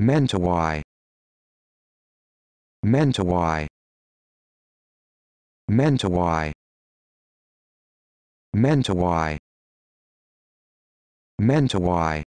Mentawai Mentawai Mentawai Mentawai Mentawai